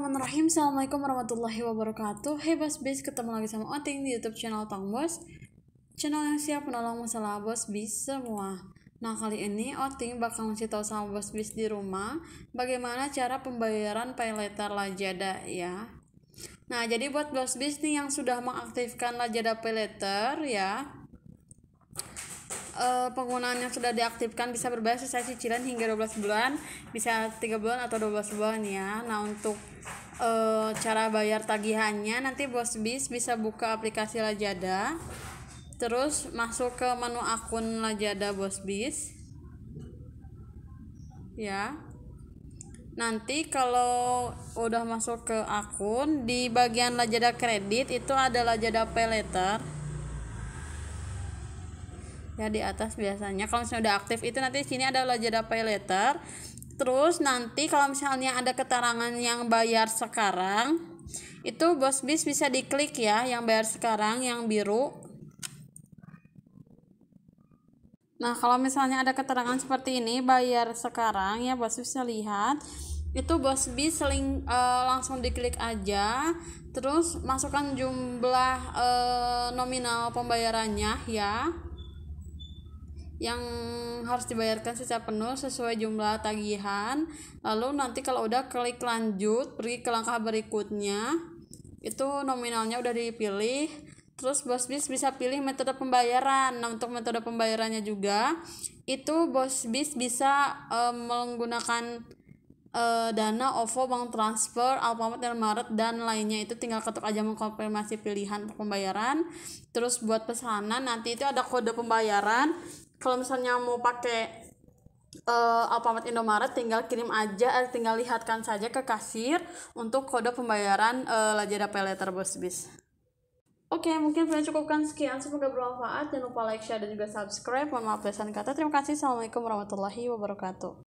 Bismillahirrahmanirrahim Assalamualaikum warahmatullahi wabarakatuh Hey Bos Bis, ketemu lagi sama Oting di Youtube channel Tong Bos Channel yang siap menolong masalah Bos Bis semua Nah kali ini Oting bakal ngasih tau sama Bos Bis di rumah Bagaimana cara pembayaran paylater Lajada ya Nah jadi buat Bos Bis nih yang sudah mengaktifkan Lajada paylater ya uh, penggunaan yang sudah diaktifkan bisa berbayar sesuai cicilan hingga 12 bulan, bisa 3 bulan atau 12 bulan ya. Nah, untuk uh, cara bayar tagihannya nanti Bos Bis bisa buka aplikasi lajada Terus masuk ke menu akun lajada Bos Bis. Ya. Nanti kalau udah masuk ke akun di bagian lajada kredit itu ada Lazada Pay Letter ya di atas biasanya kalau misalnya udah aktif itu nanti sini ada lajada pay letter terus nanti kalau misalnya ada keterangan yang bayar sekarang itu bos bis bisa diklik ya yang bayar sekarang yang biru nah kalau misalnya ada keterangan seperti ini bayar sekarang ya bos bisa lihat itu bos bis link, e, langsung diklik aja terus masukkan jumlah e, nominal pembayarannya ya yang harus dibayarkan secara penuh sesuai jumlah tagihan. Lalu nanti kalau udah klik lanjut, pergi ke langkah berikutnya. Itu nominalnya udah dipilih. Terus bos bis bisa pilih metode pembayaran. Nah, untuk metode pembayarannya juga itu bos bis bisa e, menggunakan e, dana OVO, bank transfer, Alfamart, dan maret dan lainnya. Itu tinggal ketuk aja mengkonfirmasi pilihan pembayaran. Terus buat pesanan nanti itu ada kode pembayaran kalau misalnya mau pakai uh, eh, Alfamart Indomaret tinggal kirim aja eh, tinggal lihatkan saja ke kasir untuk kode pembayaran uh, eh, Lajada Pay Later Bos Bis. Oke, okay, mungkin video cukupkan sekian. Semoga bermanfaat. Jangan lupa like, share, dan juga subscribe. Mohon maaf, pesan kata. Terima kasih. Assalamualaikum warahmatullahi wabarakatuh.